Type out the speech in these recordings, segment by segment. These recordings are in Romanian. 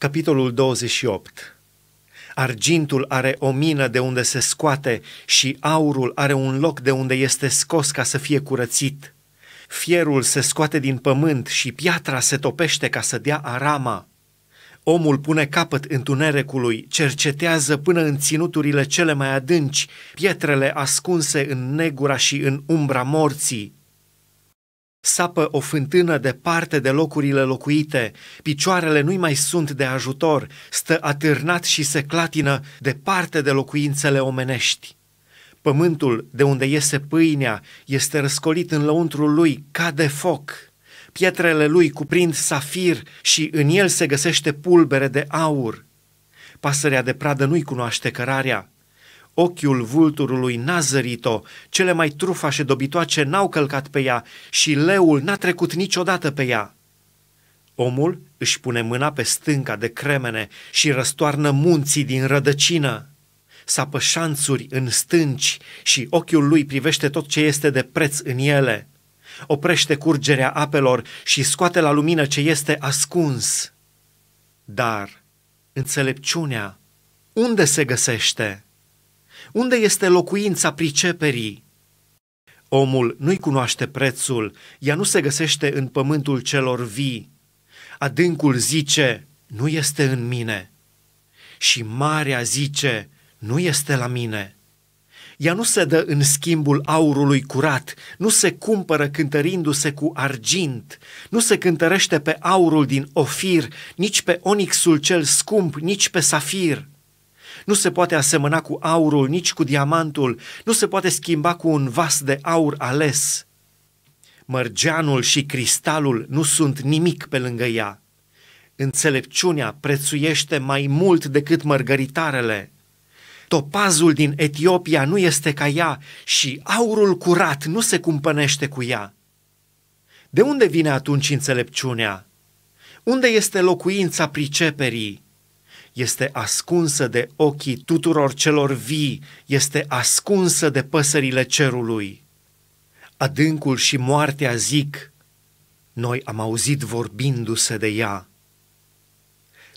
Capitolul 28 Argintul are o mină de unde se scoate și aurul are un loc de unde este scos ca să fie curățit. Fierul se scoate din pământ și piatra se topește ca să dea arama. Omul pune capăt întunericului, cercetează până în ținuturile cele mai adânci, pietrele ascunse în negura și în umbra morții. Sapă o fântână departe de locurile locuite, picioarele nu-i mai sunt de ajutor, stă atârnat și se clatină departe de locuințele omenești. Pământul de unde iese pâinea este răscolit în lăuntrul lui ca de foc. Pietrele lui cuprind safir și în el se găsește pulbere de aur. Pasărea de pradă nu-i cunoaște cărarea, Ochiul vulturului n-a zărit-o, cele mai trufașe dobitoace n-au călcat pe ea și leul n-a trecut niciodată pe ea. Omul își pune mâna pe stânca de cremene și răstoarnă munții din rădăcină. Sapă șanțuri în stânci și ochiul lui privește tot ce este de preț în ele. Oprește curgerea apelor și scoate la lumină ce este ascuns. Dar înțelepciunea unde se găsește? Unde este locuința priceperii? Omul nu-i cunoaște prețul, ea nu se găsește în pământul celor vii. Adâncul zice, nu este în mine. Și marea zice, nu este la mine. Ea nu se dă în schimbul aurului curat, nu se cumpără cântărindu-se cu argint, nu se cântărește pe aurul din ofir, nici pe onixul cel scump, nici pe safir nu se poate asemăna cu aurul, nici cu diamantul, nu se poate schimba cu un vas de aur ales. Mărgeanul și cristalul nu sunt nimic pe lângă ea. Înțelepciunea prețuiește mai mult decât mărgăritarele. Topazul din Etiopia nu este ca ea și aurul curat nu se cumpănește cu ea. De unde vine atunci înțelepciunea? Unde este locuința priceperii? este ascunsă de ochii tuturor celor vii, este ascunsă de păsările cerului. Adâncul și moartea zic, noi am auzit vorbindu-se de ea.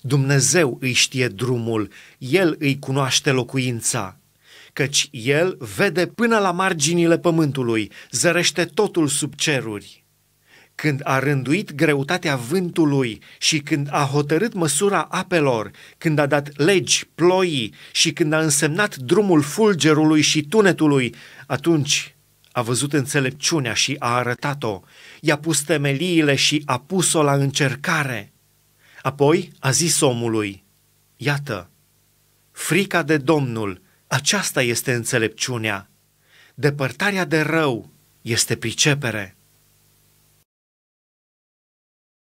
Dumnezeu îi știe drumul, El îi cunoaște locuința, căci El vede până la marginile pământului, zărește totul sub ceruri când a rânduit greutatea vântului și când a hotărât măsura apelor, când a dat legi ploii și când a însemnat drumul fulgerului și tunetului, atunci a văzut înțelepciunea și a arătat-o, i-a pus temeliile și a pus-o la încercare. Apoi a zis omului, iată, frica de Domnul, aceasta este înțelepciunea, depărtarea de rău este pricepere.